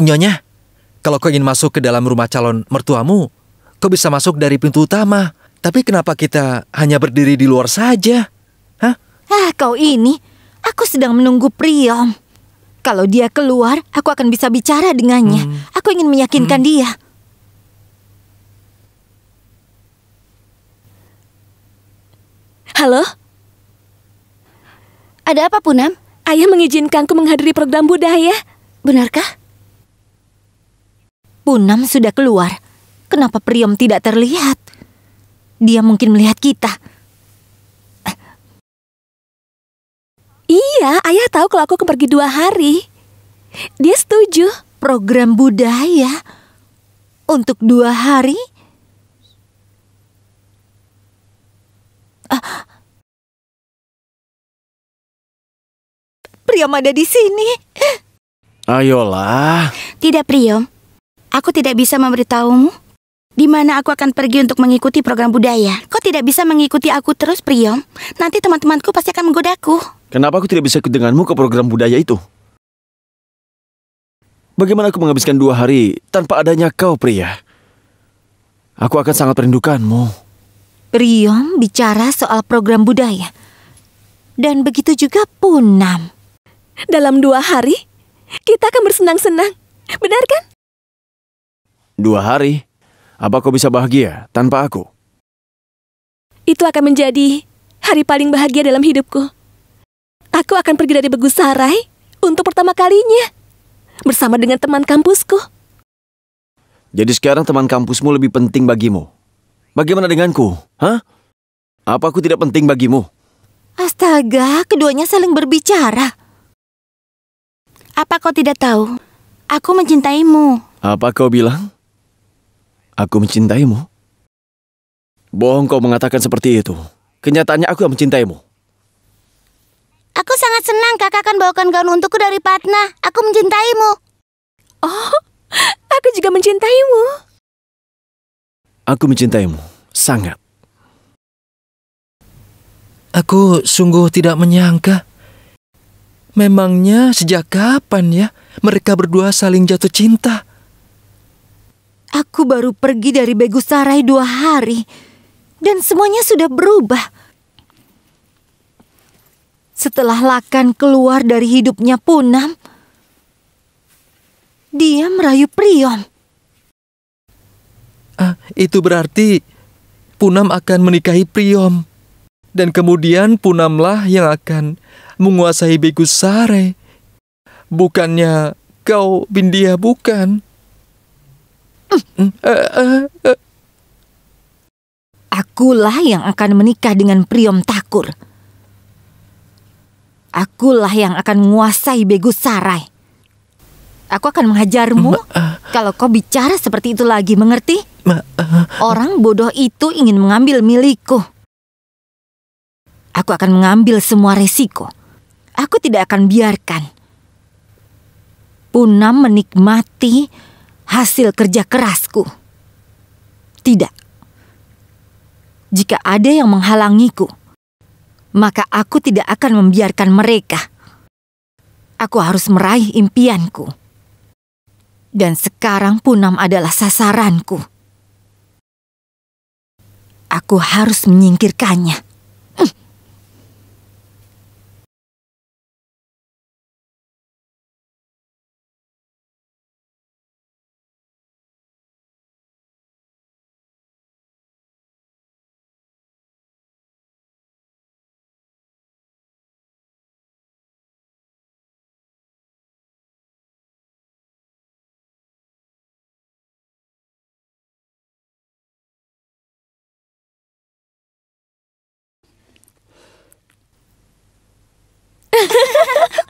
Nyonya, kalau kau ingin masuk ke dalam rumah calon mertuamu, kau bisa masuk dari pintu utama. Tapi kenapa kita hanya berdiri di luar saja? Hah? Ah, kau ini. Aku sedang menunggu Priom. Kalau dia keluar, aku akan bisa bicara dengannya. Hmm. Aku ingin meyakinkan hmm. dia. Halo? Ada apa, Punam? Ayah mengizinkanku menghadiri program budaya. Benarkah? Punam sudah keluar. Kenapa Priom tidak terlihat? Dia mungkin melihat kita. Iya, ayah tahu kalau aku pergi dua hari. Dia setuju. Program budaya untuk dua hari? Ah. Priom ada di sini. Ayolah. Tidak, Priom. Aku tidak bisa memberitahumu di mana aku akan pergi untuk mengikuti program budaya. Kau tidak bisa mengikuti aku terus, Priyom. Nanti teman-temanku pasti akan menggodaku. Kenapa aku tidak bisa ikut denganmu ke program budaya itu? Bagaimana aku menghabiskan dua hari tanpa adanya kau, pria? Aku akan sangat merindukanmu. Priyom bicara soal program budaya. Dan begitu juga Punam. Dalam dua hari, kita akan bersenang-senang. Benar kan? Dua hari? Apa kau bisa bahagia tanpa aku? Itu akan menjadi hari paling bahagia dalam hidupku. Aku akan pergi dari Begusarai untuk pertama kalinya. Bersama dengan teman kampusku. Jadi sekarang teman kampusmu lebih penting bagimu. Bagaimana denganku? Hah? Apa aku tidak penting bagimu? Astaga, keduanya saling berbicara. Apa kau tidak tahu? Aku mencintaimu. Apa kau bilang? Aku mencintaimu. Bohong kau mengatakan seperti itu. Kenyataannya aku yang mencintaimu. Aku sangat senang kakak akan bawakan gaun untukku dari Patna. Aku mencintaimu. Oh, aku juga mencintaimu. Aku mencintaimu, sangat. Aku sungguh tidak menyangka. Memangnya sejak kapan ya mereka berdua saling jatuh cinta? Aku baru pergi dari Begusarai dua hari, dan semuanya sudah berubah. Setelah Lakan keluar dari hidupnya Punam, dia merayu Priom. Ah, itu berarti Punam akan menikahi Priom. Dan kemudian Punamlah yang akan menguasai Begusare. Bukannya kau Bindia bukan? Akulah yang akan menikah dengan Priom Takur. Akulah yang akan menguasai Begu Sarai. Aku akan menghajarmu eh. kalau kau bicara seperti itu lagi, mengerti? Eh. Orang bodoh itu ingin mengambil milikku. Aku akan mengambil semua resiko. Aku tidak akan biarkan. Punam menikmati hasil kerja kerasku. Tidak. Jika ada yang menghalangiku, maka aku tidak akan membiarkan mereka. Aku harus meraih impianku. Dan sekarang Punam adalah sasaranku. Aku harus menyingkirkannya.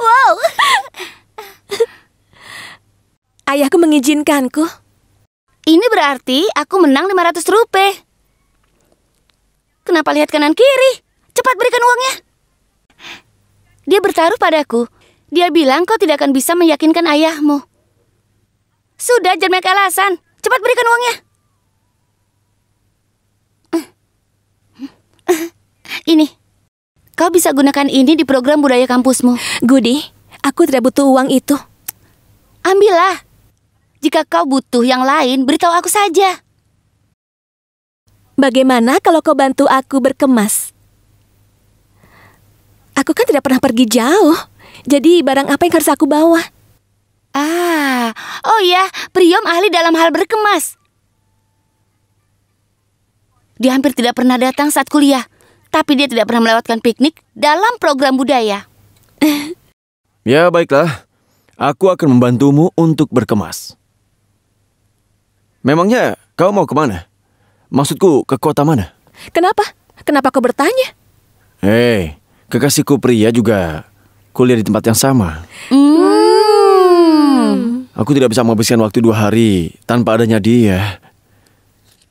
wow. Ayahku mengizinkanku. Ini berarti aku menang 500 rupiah. Kenapa lihat kanan kiri? Cepat berikan uangnya. Dia bertaruh padaku. Dia bilang kau tidak akan bisa meyakinkan ayahmu. Sudah, jangan banyak alasan. Cepat berikan uangnya. Ini. Kau bisa gunakan ini di program budaya kampusmu. Gudi, aku tidak butuh uang itu. Ambillah. Jika kau butuh yang lain, beritahu aku saja. Bagaimana kalau kau bantu aku berkemas? Aku kan tidak pernah pergi jauh. Jadi barang apa yang harus aku bawa? Ah, oh ya, Priom ahli dalam hal berkemas. Dia hampir tidak pernah datang saat kuliah tapi dia tidak pernah melewatkan piknik dalam program budaya. ya, baiklah. Aku akan membantumu untuk berkemas. Memangnya kau mau kemana? Maksudku, ke kota mana? Kenapa? Kenapa kau bertanya? Hei, kekasihku pria juga kuliah di tempat yang sama. Mm. Aku tidak bisa menghabiskan waktu dua hari tanpa adanya dia.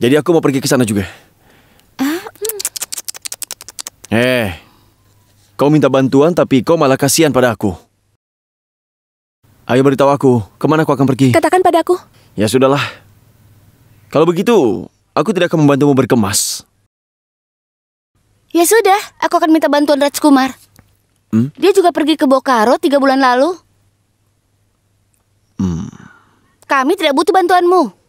Jadi aku mau pergi ke sana juga. Eh, kau minta bantuan tapi kau malah kasihan pada aku. Ayo beritahu aku, kemana aku akan pergi? Katakan padaku. Ya sudahlah. Kalau begitu, aku tidak akan membantumu berkemas. Ya sudah, aku akan minta bantuan Raj Kumar. Hmm? Dia juga pergi ke Bokaro tiga bulan lalu. Hmm. Kami tidak butuh bantuanmu.